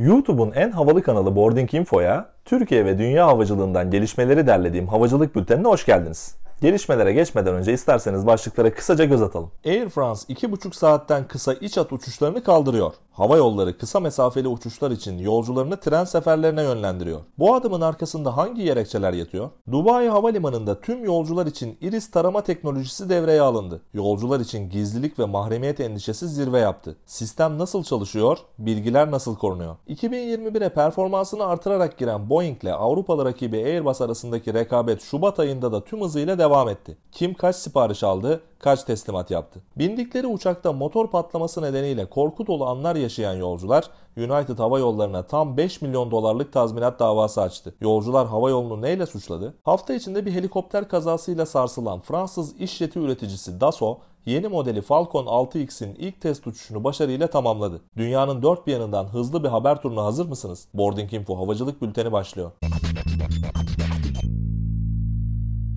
YouTube'un en havalı kanalı Boarding Info'ya Türkiye ve dünya havacılığından gelişmeleri derlediğim havacılık bültenine hoş geldiniz. Gelişmelere geçmeden önce isterseniz başlıklara kısaca göz atalım. Air France 2,5 saatten kısa iç at uçuşlarını kaldırıyor. Hava yolları kısa mesafeli uçuşlar için yolcularını tren seferlerine yönlendiriyor. Bu adımın arkasında hangi gerekçeler yatıyor? Dubai Havalimanı'nda tüm yolcular için iris tarama teknolojisi devreye alındı. Yolcular için gizlilik ve mahremiyet endişesi zirve yaptı. Sistem nasıl çalışıyor? Bilgiler nasıl korunuyor? 2021'e performansını artırarak giren Boeing ile Avrupalı rakibi Airbus arasındaki rekabet Şubat ayında da tüm hızıyla devam devam etti. Kim kaç sipariş aldı, kaç teslimat yaptı. Bindikleri uçakta motor patlaması nedeniyle korku dolu anlar yaşayan yolcular United Hava Yolları'na tam 5 milyon dolarlık tazminat davası açtı. Yolcular hava yolunu neyle suçladı? Hafta içinde bir helikopter kazasıyla sarsılan Fransız işleti üreticisi Dassault, yeni modeli Falcon 6X'in ilk test uçuşunu başarıyla tamamladı. Dünyanın dört bir yanından hızlı bir haber turuna hazır mısınız? Boarding Info Havacılık Bülteni başlıyor.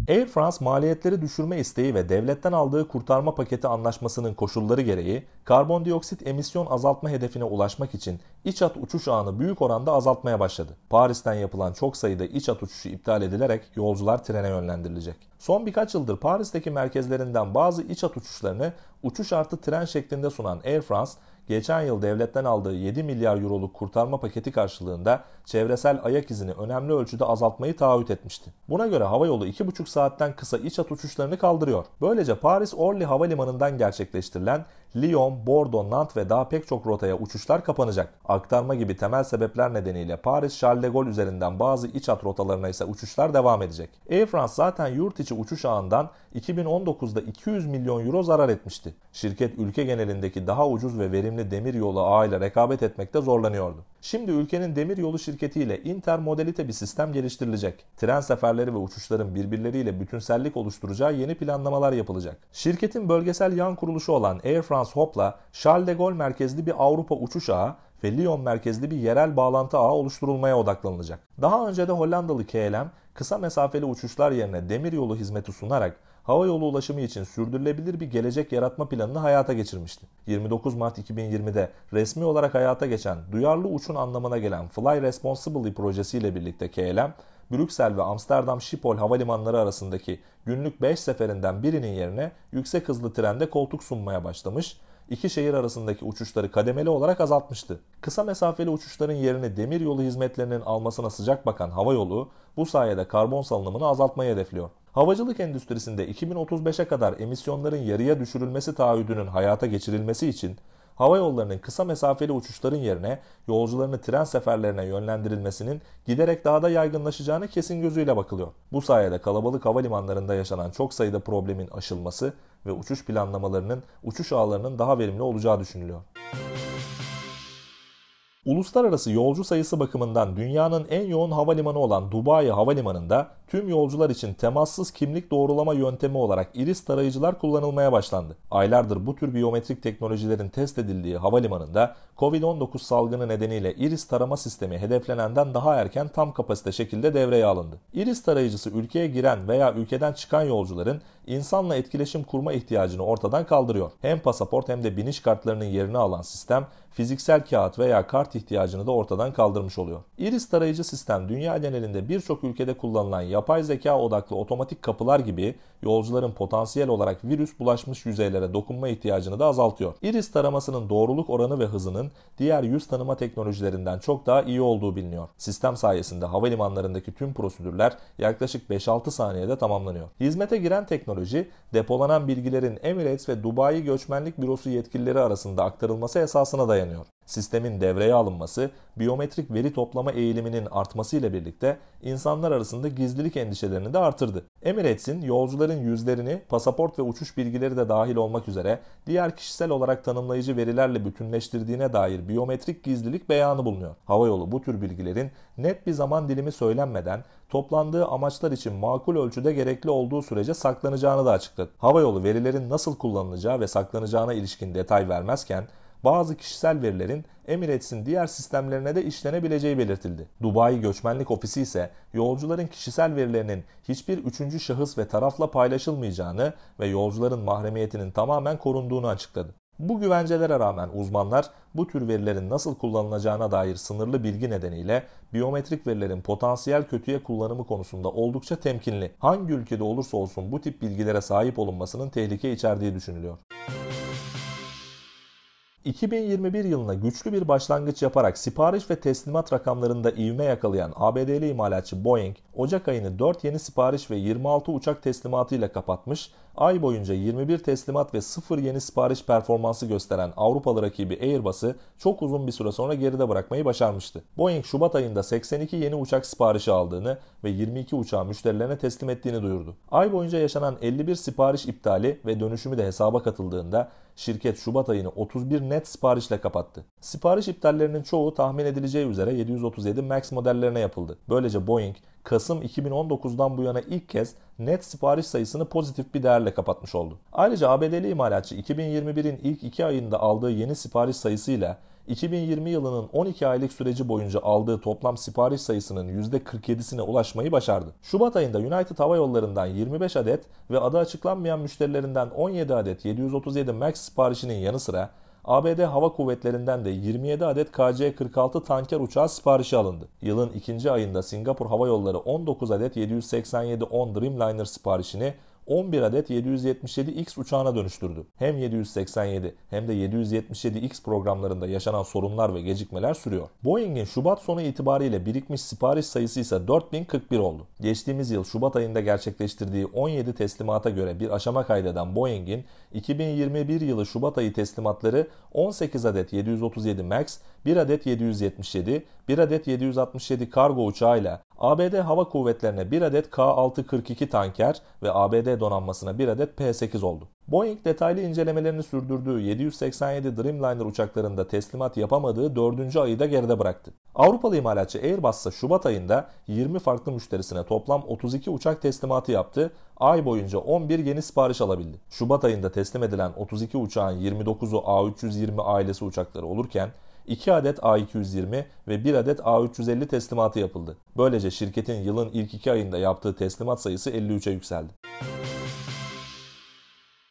Air France maliyetleri düşürme isteği ve devletten aldığı kurtarma paketi anlaşmasının koşulları gereği karbondioksit emisyon azaltma hedefine ulaşmak için iç at uçuş ağını büyük oranda azaltmaya başladı. Paris'ten yapılan çok sayıda iç at uçuşu iptal edilerek yolcular trene yönlendirilecek. Son birkaç yıldır Paris'teki merkezlerinden bazı iç at uçuşlarını uçuş artı tren şeklinde sunan Air France geçen yıl devletten aldığı 7 milyar euroluk kurtarma paketi karşılığında çevresel ayak izini önemli ölçüde azaltmayı taahhüt etmişti. Buna göre hava havayolu 2,5 saatten kısa iç hat uçuşlarını kaldırıyor. Böylece Paris Orly Havalimanı'ndan gerçekleştirilen Lyon, Bordeaux, Nantes ve daha pek çok rotaya uçuşlar kapanacak. Aktarma gibi temel sebepler nedeniyle Paris Charles de Gaulle üzerinden bazı iç hat rotalarına ise uçuşlar devam edecek. Air France zaten yurt içi uçuş ağından 2019'da 200 milyon euro zarar etmişti. Şirket ülke genelindeki daha ucuz ve verimli demir yolu ağıyla rekabet etmekte zorlanıyordu. Şimdi ülkenin demir yolu şirketiyle intermodalite bir sistem geliştirilecek. Tren seferleri ve uçuşların birbirleriyle bütünsellik oluşturacağı yeni planlamalar yapılacak. Şirketin bölgesel yan kuruluşu olan Air France Hop'la Charles de Gaulle merkezli bir Avrupa uçuş ağı ve Lyon merkezli bir yerel bağlantı ağı oluşturulmaya odaklanılacak. Daha önce de Hollandalı KLM kısa mesafeli uçuşlar yerine demir yolu hizmeti sunarak hava yolu ulaşımı için sürdürülebilir bir gelecek yaratma planını hayata geçirmişti. 29 Mart 2020'de resmi olarak hayata geçen duyarlı uçun anlamına gelen Fly Responsibly projesiyle birlikte KLM, Brüksel ve Amsterdam Schiphol havalimanları arasındaki günlük 5 seferinden birinin yerine yüksek hızlı trende koltuk sunmaya başlamış iki şehir arasındaki uçuşları kademeli olarak azaltmıştı. Kısa mesafeli uçuşların yerini demir yolu hizmetlerinin almasına sıcak bakan hava yolu, bu sayede karbon salınımını azaltmayı hedefliyor. Havacılık endüstrisinde 2035'e kadar emisyonların yarıya düşürülmesi taahhüdünün hayata geçirilmesi için hava yollarının kısa mesafeli uçuşların yerine yolcularını tren seferlerine yönlendirilmesinin giderek daha da yaygınlaşacağını kesin gözüyle bakılıyor. Bu sayede kalabalık havalimanlarında yaşanan çok sayıda problemin aşılması ve uçuş planlamalarının uçuş ağlarının daha verimli olacağı düşünülüyor. Uluslararası yolcu sayısı bakımından dünyanın en yoğun havalimanı olan Dubai Havalimanı'nda tüm yolcular için temassız kimlik doğrulama yöntemi olarak iris tarayıcılar kullanılmaya başlandı. Aylardır bu tür biyometrik teknolojilerin test edildiği havalimanında COVID-19 salgını nedeniyle iris tarama sistemi hedeflenenden daha erken tam kapasite şekilde devreye alındı. Iris tarayıcısı ülkeye giren veya ülkeden çıkan yolcuların insanla etkileşim kurma ihtiyacını ortadan kaldırıyor. Hem pasaport hem de biniş kartlarının yerini alan sistem fiziksel kağıt veya kart ihtiyacını da ortadan kaldırmış oluyor. Iris tarayıcı sistem dünya genelinde birçok ülkede kullanılan yapay zeka odaklı otomatik kapılar gibi yolcuların potansiyel olarak virüs bulaşmış yüzeylere dokunma ihtiyacını da azaltıyor. Iris taramasının doğruluk oranı ve hızının diğer yüz tanıma teknolojilerinden çok daha iyi olduğu biliniyor. Sistem sayesinde havalimanlarındaki tüm prosedürler yaklaşık 5-6 saniyede tamamlanıyor. Hizmete giren teknoloji depolanan bilgilerin Emirates ve Dubai Göçmenlik Bürosu yetkilileri arasında aktarılması esasına dayanıyor sistemin devreye alınması, biyometrik veri toplama eğiliminin artmasıyla birlikte insanlar arasında gizlilik endişelerini de artırdı. Emirates'in yolcuların yüzlerini, pasaport ve uçuş bilgileri de dahil olmak üzere diğer kişisel olarak tanımlayıcı verilerle bütünleştirdiğine dair biyometrik gizlilik beyanı bulunuyor. Havayolu bu tür bilgilerin net bir zaman dilimi söylenmeden toplandığı amaçlar için makul ölçüde gerekli olduğu sürece saklanacağını da açıkladı. Havayolu verilerin nasıl kullanılacağı ve saklanacağına ilişkin detay vermezken bazı kişisel verilerin Emirates'in diğer sistemlerine de işlenebileceği belirtildi. Dubai Göçmenlik Ofisi ise yolcuların kişisel verilerinin hiçbir üçüncü şahıs ve tarafla paylaşılmayacağını ve yolcuların mahremiyetinin tamamen korunduğunu açıkladı. Bu güvencelere rağmen uzmanlar bu tür verilerin nasıl kullanılacağına dair sınırlı bilgi nedeniyle biyometrik verilerin potansiyel kötüye kullanımı konusunda oldukça temkinli. Hangi ülkede olursa olsun bu tip bilgilere sahip olunmasının tehlike içerdiği düşünülüyor. 2021 yılına güçlü bir başlangıç yaparak sipariş ve teslimat rakamlarında ivme yakalayan ABD'li imalatçı Boeing, Ocak ayını 4 yeni sipariş ve 26 uçak teslimatı ile kapatmış, ay boyunca 21 teslimat ve 0 yeni sipariş performansı gösteren Avrupalı rakibi Airbus'ı çok uzun bir süre sonra geride bırakmayı başarmıştı. Boeing Şubat ayında 82 yeni uçak siparişi aldığını ve 22 uçağı müşterilerine teslim ettiğini duyurdu. Ay boyunca yaşanan 51 sipariş iptali ve dönüşümü de hesaba katıldığında şirket Şubat ayını 31 net siparişle kapattı. Sipariş iptallerinin çoğu tahmin edileceği üzere 737 MAX modellerine yapıldı. Böylece Boeing Kasım 2019'dan bu yana ilk kez net sipariş sayısını pozitif bir değerle kapatmış oldu. Ayrıca ABD'li imalatçı 2021'in ilk 2 ayında aldığı yeni sipariş sayısıyla 2020 yılının 12 aylık süreci boyunca aldığı toplam sipariş sayısının %47'sine ulaşmayı başardı. Şubat ayında United Hava Yolları'ndan 25 adet ve adı açıklanmayan müşterilerinden 17 adet 737 MAX siparişinin yanı sıra ABD Hava Kuvvetleri'nden de 27 adet KC-46 tanker uçağı siparişi alındı. Yılın ikinci ayında Singapur Hava Yolları 19 adet 787-10 Dreamliner siparişini 11 adet 777X uçağına dönüştürdü. Hem 787 hem de 777X programlarında yaşanan sorunlar ve gecikmeler sürüyor. Boeing'in Şubat sonu itibariyle birikmiş sipariş sayısı ise 4041 oldu. Geçtiğimiz yıl Şubat ayında gerçekleştirdiği 17 teslimata göre bir aşama kaydeden Boeing'in 2021 yılı Şubat ayı teslimatları 18 adet 737 MAX, 1 adet 777, 1 adet 767 kargo uçağıyla ABD Hava Kuvvetlerine bir adet K-642 tanker ve ABD donanmasına bir adet P-8 oldu. Boeing detaylı incelemelerini sürdürdüğü 787 Dreamliner uçaklarında teslimat yapamadığı 4. ayı da geride bıraktı. Avrupalı imalatçı Airbus ise Şubat ayında 20 farklı müşterisine toplam 32 uçak teslimatı yaptı. Ay boyunca 11 yeni sipariş alabildi. Şubat ayında teslim edilen 32 uçağın 29'u A320 ailesi uçakları olurken 2 adet A220 ve 1 adet A350 teslimatı yapıldı. Böylece şirketin yılın ilk 2 ayında yaptığı teslimat sayısı 53'e yükseldi.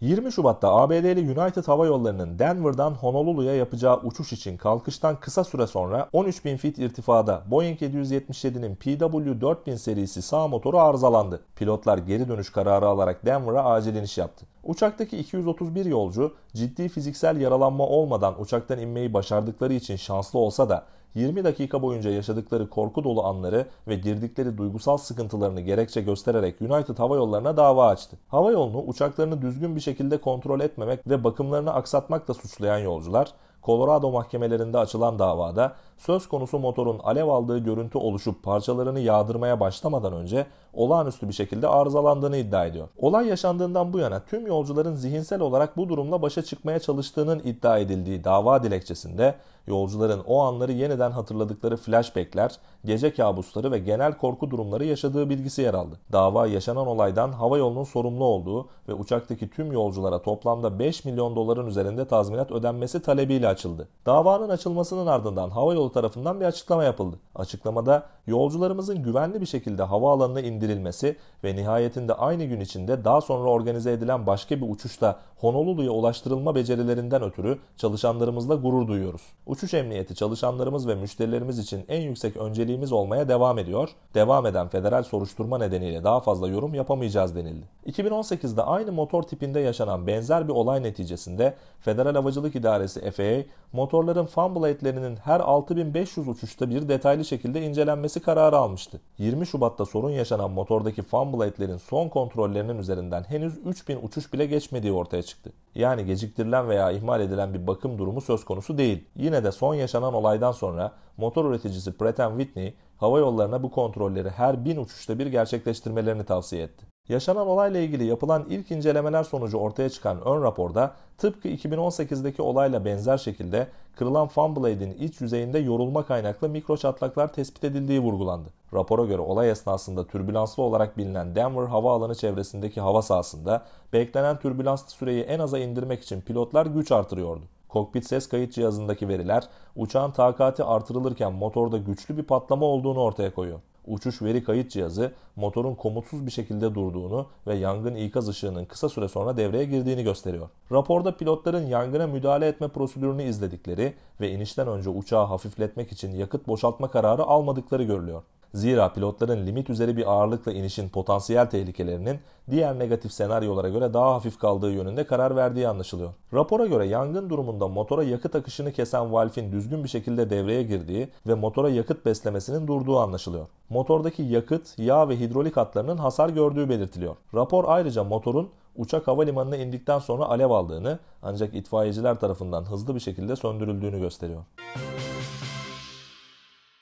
20 Şubat'ta ABD'li United Hava Yolları'nın Denver'dan Honolulu'ya yapacağı uçuş için kalkıştan kısa süre sonra 13.000 fit irtifada Boeing 777'nin PW4000 serisi sağ motoru arızalandı. Pilotlar geri dönüş kararı alarak Denver'a acil iniş yaptı. Uçaktaki 231 yolcu ciddi fiziksel yaralanma olmadan uçaktan inmeyi başardıkları için şanslı olsa da 20 dakika boyunca yaşadıkları korku dolu anları ve girdikleri duygusal sıkıntılarını gerekçe göstererek United Hava Yolları'na dava açtı. Hava yolunu uçaklarını düzgün bir şekilde kontrol etmemek ve bakımlarını aksatmakla suçlayan yolcular, Colorado mahkemelerinde açılan davada söz konusu motorun alev aldığı görüntü oluşup parçalarını yağdırmaya başlamadan önce olağanüstü bir şekilde arızalandığını iddia ediyor. Olay yaşandığından bu yana tüm yolcuların zihinsel olarak bu durumla başa çıkmaya çalıştığının iddia edildiği dava dilekçesinde yolcuların o anları yeniden hatırladıkları flashbackler, gece kabusları ve genel korku durumları yaşadığı bilgisi yer aldı. Dava yaşanan olaydan hava yolunun sorumlu olduğu ve uçaktaki tüm yolculara toplamda 5 milyon doların üzerinde tazminat ödenmesi talebiyle açıldı. Davanın açılmasının ardından hava yolu Havayolu tarafından bir açıklama yapıldı. Açıklamada yolcularımızın güvenli bir şekilde havaalanına indirilmesi ve nihayetinde aynı gün içinde daha sonra organize edilen başka bir uçuşta Honolulu'ya ulaştırılma becerilerinden ötürü çalışanlarımızla gurur duyuyoruz. Uçuş emniyeti çalışanlarımız ve müşterilerimiz için en yüksek önceliğimiz olmaya devam ediyor. Devam eden federal soruşturma nedeniyle daha fazla yorum yapamayacağız denildi. 2018'de aynı motor tipinde yaşanan benzer bir olay neticesinde Federal Havacılık İdaresi FAA motorların fan blade'lerinin her 6500 uçuşta bir detaylı şekilde incelenmesi kararı almıştı. 20 Şubat'ta sorun yaşanan motordaki fan blade'lerin son kontrollerinin üzerinden henüz 3000 uçuş bile geçmediği ortaya çıktı. Yani geciktirilen veya ihmal edilen bir bakım durumu söz konusu değil. Yine de son yaşanan olaydan sonra motor üreticisi Pratt Whitney hava yollarına bu kontrolleri her bin uçuşta bir gerçekleştirmelerini tavsiye etti. Yaşanan olayla ilgili yapılan ilk incelemeler sonucu ortaya çıkan ön raporda tıpkı 2018'deki olayla benzer şekilde kırılan fan blade'in iç yüzeyinde yorulma kaynaklı mikro çatlaklar tespit edildiği vurgulandı. Rapora göre olay esnasında türbülanslı olarak bilinen Denver havaalanı çevresindeki hava sahasında beklenen türbülanslı süreyi en aza indirmek için pilotlar güç artırıyordu. Kokpit ses kayıt cihazındaki veriler uçağın takati artırılırken motorda güçlü bir patlama olduğunu ortaya koyuyor. Uçuş veri kayıt cihazı motorun komutsuz bir şekilde durduğunu ve yangın ikaz ışığının kısa süre sonra devreye girdiğini gösteriyor. Raporda pilotların yangına müdahale etme prosedürünü izledikleri ve inişten önce uçağı hafifletmek için yakıt boşaltma kararı almadıkları görülüyor. Zira pilotların limit üzeri bir ağırlıkla inişin potansiyel tehlikelerinin diğer negatif senaryolara göre daha hafif kaldığı yönünde karar verdiği anlaşılıyor. Rapora göre yangın durumunda motora yakıt akışını kesen valfin düzgün bir şekilde devreye girdiği ve motora yakıt beslemesinin durduğu anlaşılıyor. Motordaki yakıt, yağ ve hidrolik hatlarının hasar gördüğü belirtiliyor. Rapor ayrıca motorun uçak havalimanına indikten sonra alev aldığını ancak itfaiyeciler tarafından hızlı bir şekilde söndürüldüğünü gösteriyor.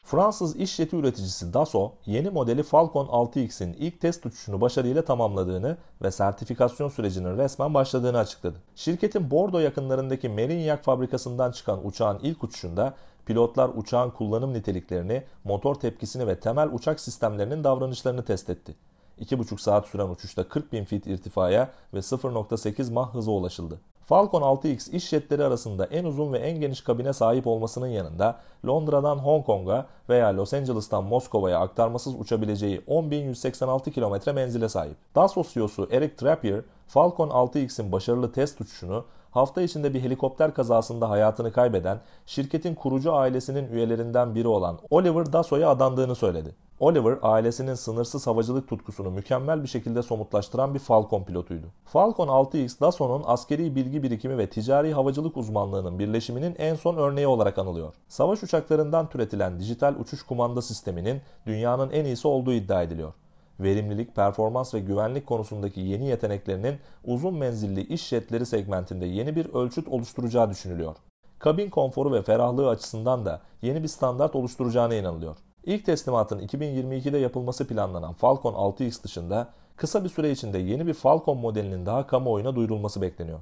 Fransız iş jeti üreticisi Dassault, yeni modeli Falcon 6X'in ilk test uçuşunu başarıyla tamamladığını ve sertifikasyon sürecinin resmen başladığını açıkladı. Şirketin Bordo yakınlarındaki Merignac fabrikasından çıkan uçağın ilk uçuşunda pilotlar uçağın kullanım niteliklerini, motor tepkisini ve temel uçak sistemlerinin davranışlarını test etti. 2,5 saat süren uçuşta 40 bin fit irtifaya ve 0.8 mah hıza ulaşıldı. Falcon 6X iş jetleri arasında en uzun ve en geniş kabine sahip olmasının yanında Londra'dan Hong Kong'a veya Los Angeles'tan Moskova'ya aktarmasız uçabileceği 10.186 kilometre menzile sahip. Dassault CEO'su Eric Trappier, Falcon 6X'in başarılı test uçuşunu hafta içinde bir helikopter kazasında hayatını kaybeden şirketin kurucu ailesinin üyelerinden biri olan Oliver Dassault'a adandığını söyledi. Oliver ailesinin sınırsız havacılık tutkusunu mükemmel bir şekilde somutlaştıran bir Falcon pilotuydu. Falcon 6X Dasson'un askeri bilgi birikimi ve ticari havacılık uzmanlığının birleşiminin en son örneği olarak anılıyor. Savaş uçaklarından türetilen dijital uçuş kumanda sisteminin dünyanın en iyisi olduğu iddia ediliyor. Verimlilik, performans ve güvenlik konusundaki yeni yeteneklerinin uzun menzilli iş jetleri segmentinde yeni bir ölçüt oluşturacağı düşünülüyor. Kabin konforu ve ferahlığı açısından da yeni bir standart oluşturacağına inanılıyor. İlk teslimatın 2022'de yapılması planlanan Falcon 6X dışında kısa bir süre içinde yeni bir Falcon modelinin daha kamuoyuna duyurulması bekleniyor.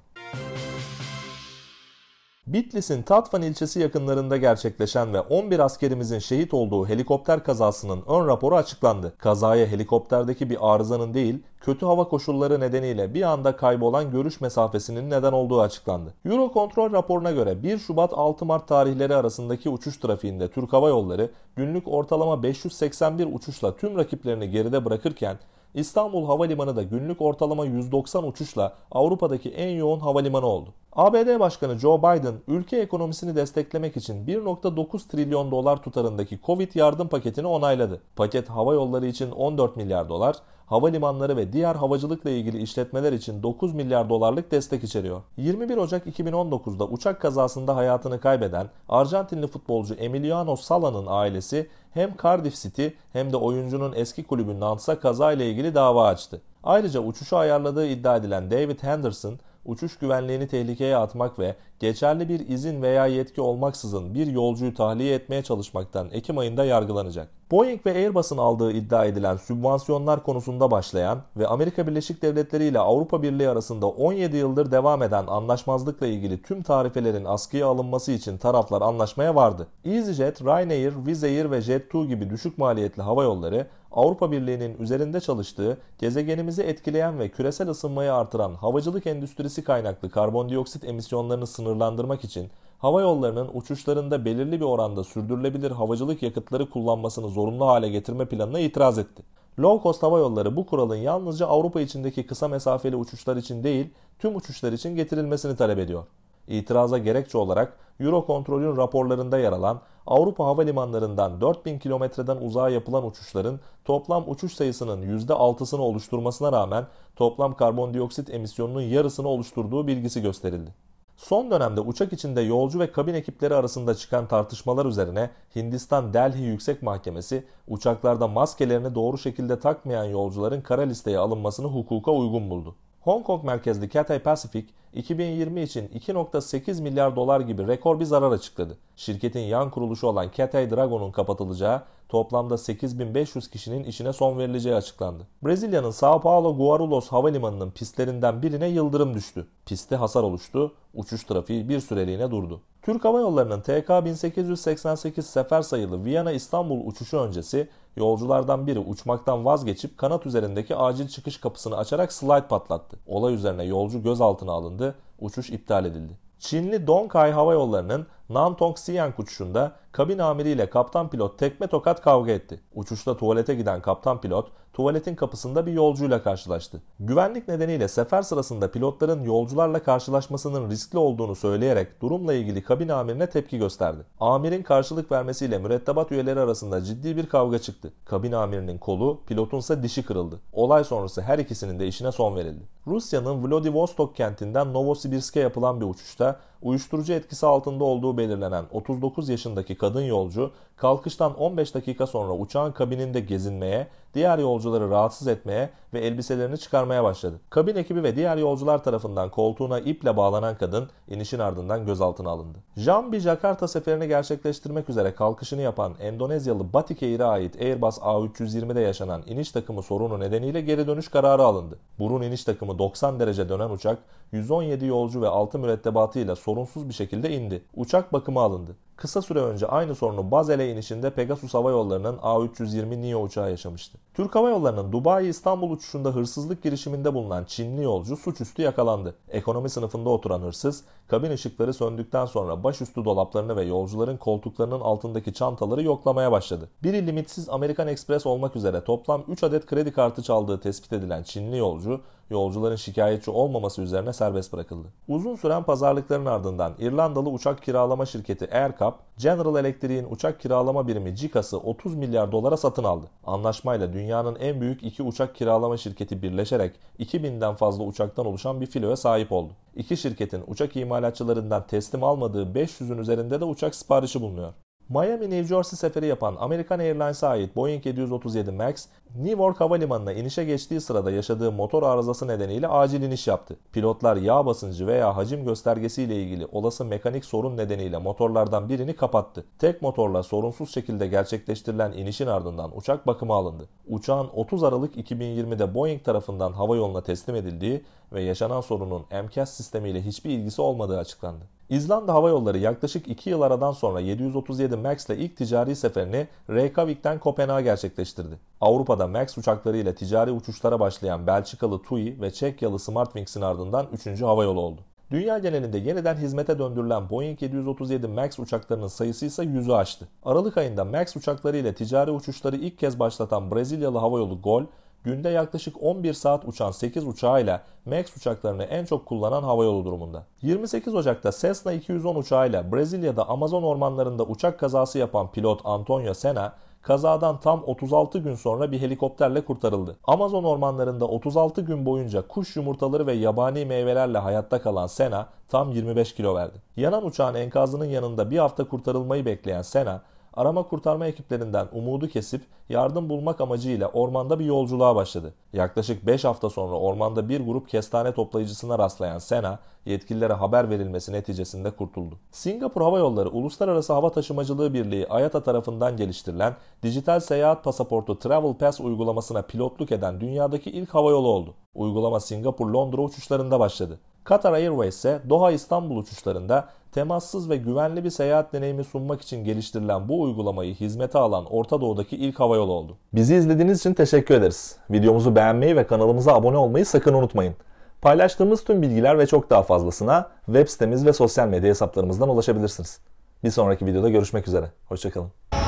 Bitlis'in Tatvan ilçesi yakınlarında gerçekleşen ve 11 askerimizin şehit olduğu helikopter kazasının ön raporu açıklandı. Kazaya helikopterdeki bir arızanın değil, kötü hava koşulları nedeniyle bir anda kaybolan görüş mesafesinin neden olduğu açıklandı. Eurocontrol raporuna göre 1 Şubat-6 Mart tarihleri arasındaki uçuş trafiğinde Türk Hava Yolları günlük ortalama 581 uçuşla tüm rakiplerini geride bırakırken İstanbul Havalimanı da günlük ortalama 190 uçuşla Avrupa'daki en yoğun havalimanı oldu. ABD Başkanı Joe Biden ülke ekonomisini desteklemek için 1.9 trilyon dolar tutarındaki Covid yardım paketini onayladı. Paket hava yolları için 14 milyar dolar, havalimanları ve diğer havacılıkla ilgili işletmeler için 9 milyar dolarlık destek içeriyor. 21 Ocak 2019'da uçak kazasında hayatını kaybeden Arjantinli futbolcu Emiliano Sala'nın ailesi hem Cardiff City hem de oyuncunun eski kulübü Nants'a kazayla ilgili dava açtı. Ayrıca uçuşu ayarladığı iddia edilen David Henderson, uçuş güvenliğini tehlikeye atmak ve geçerli bir izin veya yetki olmaksızın bir yolcuyu tahliye etmeye çalışmaktan Ekim ayında yargılanacak. Boeing ve Airbus'un aldığı iddia edilen sübvansiyonlar konusunda başlayan ve Amerika Birleşik Devletleri ile Avrupa Birliği arasında 17 yıldır devam eden anlaşmazlıkla ilgili tüm tarifelerin askıya alınması için taraflar anlaşmaya vardı. EasyJet, Ryanair, Wizz Air ve Jet2 gibi düşük maliyetli hava yolları Avrupa Birliği'nin üzerinde çalıştığı, gezegenimizi etkileyen ve küresel ısınmayı artıran havacılık endüstrisi kaynaklı karbondioksit emisyonlarını sınırlandırmak için hava yollarının uçuşlarında belirli bir oranda sürdürülebilir havacılık yakıtları kullanmasını zorunlu hale getirme planına itiraz etti. Low cost hava yolları bu kuralın yalnızca Avrupa içindeki kısa mesafeli uçuşlar için değil, tüm uçuşlar için getirilmesini talep ediyor. İtiraza gerekçe olarak Eurocontrol'ün raporlarında yer alan Avrupa havalimanlarından 4000 kilometreden uzağa yapılan uçuşların toplam uçuş sayısının %6'sını oluşturmasına rağmen toplam karbondioksit emisyonunun yarısını oluşturduğu bilgisi gösterildi. Son dönemde uçak içinde yolcu ve kabin ekipleri arasında çıkan tartışmalar üzerine Hindistan Delhi Yüksek Mahkemesi uçaklarda maskelerini doğru şekilde takmayan yolcuların kara listeye alınmasını hukuka uygun buldu. Hong Kong merkezli Cathay Pacific 2020 için 2.8 milyar dolar gibi rekor bir zarar açıkladı. Şirketin yan kuruluşu olan Cathay Dragon'un kapatılacağı toplamda 8500 kişinin işine son verileceği açıklandı. Brezilya'nın Sao Paulo Guarulhos havalimanının pistlerinden birine yıldırım düştü. Piste hasar oluştu, uçuş trafiği bir süreliğine durdu. Türk Hava Yolları'nın TK 1888 sefer sayılı Viyana İstanbul uçuşu öncesi yolculardan biri uçmaktan vazgeçip kanat üzerindeki acil çıkış kapısını açarak slide patlattı. Olay üzerine yolcu gözaltına alındı, uçuş iptal edildi. Çinli Donkai Hava Yolları'nın Nantong Siyank uçuşunda kabin amiriyle kaptan pilot tekme tokat kavga etti. Uçuşta tuvalete giden kaptan pilot tuvaletin kapısında bir yolcuyla karşılaştı. Güvenlik nedeniyle sefer sırasında pilotların yolcularla karşılaşmasının riskli olduğunu söyleyerek durumla ilgili kabin amirine tepki gösterdi. Amirin karşılık vermesiyle mürettebat üyeleri arasında ciddi bir kavga çıktı. Kabin amirinin kolu, pilotunsa dişi kırıldı. Olay sonrası her ikisinin de işine son verildi. Rusya'nın Vladivostok kentinden Novosibirsk'e yapılan bir uçuşta uyuşturucu etkisi altında olduğu olduğu belirlenen 39 yaşındaki kadın yolcu kalkıştan 15 dakika sonra uçağın kabininde gezinmeye diğer yolcuları rahatsız etmeye ve elbiselerini çıkarmaya başladı. Kabin ekibi ve diğer yolcular tarafından koltuğuna iple bağlanan kadın inişin ardından gözaltına alındı. Jambi Jakarta seferini gerçekleştirmek üzere kalkışını yapan Endonezyalı Batike'ye ait Airbus A320'de yaşanan iniş takımı sorunu nedeniyle geri dönüş kararı alındı. Burun iniş takımı 90 derece dönen uçak 117 yolcu ve 6 mürettebatıyla sorunsuz bir şekilde indi. Uçak bakımı alındı. Kısa süre önce aynı sorunu Bazel'e inişinde Pegasus Hava Yolları'nın A320 Neo uçağı yaşamıştı. Türk Hava Yolları'nın Dubai İstanbul uçuşunda hırsızlık girişiminde bulunan Çinli yolcu suçüstü yakalandı. Ekonomi sınıfında oturan hırsız, kabin ışıkları söndükten sonra başüstü dolaplarını ve yolcuların koltuklarının altındaki çantaları yoklamaya başladı. Biri limitsiz Amerikan Express olmak üzere toplam 3 adet kredi kartı çaldığı tespit edilen Çinli yolcu, yolcuların şikayetçi olmaması üzerine serbest bırakıldı. Uzun süren pazarlıkların ardından İrlandalı uçak kiralama şirketi AerCap, General Electric'in uçak kiralama birimi CICAS'ı 30 milyar dolara satın aldı. Anlaşmayla dünya dünyanın en büyük iki uçak kiralama şirketi birleşerek 2000'den fazla uçaktan oluşan bir filoya sahip oldu. İki şirketin uçak imalatçılarından teslim almadığı 500'ün üzerinde de uçak siparişi bulunuyor. Miami New Jersey seferi yapan American Airlines'a ait Boeing 737 MAX, New York Havalimanı'na inişe geçtiği sırada yaşadığı motor arızası nedeniyle acil iniş yaptı. Pilotlar yağ basıncı veya hacim göstergesiyle ilgili olası mekanik sorun nedeniyle motorlardan birini kapattı. Tek motorla sorunsuz şekilde gerçekleştirilen inişin ardından uçak bakıma alındı. Uçağın 30 Aralık 2020'de Boeing tarafından hava yoluna teslim edildiği ve yaşanan sorunun MCAS sistemiyle hiçbir ilgisi olmadığı açıklandı. İzlanda Hava Yolları yaklaşık 2 yıl aradan sonra 737 MAX ile ilk ticari seferini Reykjavik'ten Kopenhag'a gerçekleştirdi. Avrupa'da MAX uçakları ile ticari uçuşlara başlayan Belçikalı TUI ve Çekyalı Smartwings'in ardından 3. havayolu oldu. Dünya genelinde yeniden hizmete döndürülen Boeing 737 MAX uçaklarının sayısı ise 100'ü aştı. Aralık ayında MAX uçakları ile ticari uçuşları ilk kez başlatan Brezilyalı havayolu Gol, günde yaklaşık 11 saat uçan 8 uçağıyla MAX uçaklarını en çok kullanan havayolu durumunda. 28 Ocak'ta Cessna 210 uçağıyla Brezilya'da Amazon ormanlarında uçak kazası yapan pilot Antonio Sena, kazadan tam 36 gün sonra bir helikopterle kurtarıldı. Amazon ormanlarında 36 gün boyunca kuş yumurtaları ve yabani meyvelerle hayatta kalan Sena tam 25 kilo verdi. Yanan uçağın enkazının yanında bir hafta kurtarılmayı bekleyen Sena, arama kurtarma ekiplerinden umudu kesip yardım bulmak amacıyla ormanda bir yolculuğa başladı. Yaklaşık 5 hafta sonra ormanda bir grup kestane toplayıcısına rastlayan Sena, yetkililere haber verilmesi neticesinde kurtuldu. Singapur Hava Yolları Uluslararası Hava Taşımacılığı Birliği Ayata tarafından geliştirilen dijital seyahat pasaportu Travel Pass uygulamasına pilotluk eden dünyadaki ilk havayolu oldu. Uygulama Singapur-Londra uçuşlarında başladı. Qatar Airways ise Doha İstanbul uçuşlarında temassız ve güvenli bir seyahat deneyimi sunmak için geliştirilen bu uygulamayı hizmete alan Orta Doğu'daki ilk havayolu oldu. Bizi izlediğiniz için teşekkür ederiz. Videomuzu beğenmeyi ve kanalımıza abone olmayı sakın unutmayın. Paylaştığımız tüm bilgiler ve çok daha fazlasına web sitemiz ve sosyal medya hesaplarımızdan ulaşabilirsiniz. Bir sonraki videoda görüşmek üzere. Hoşçakalın.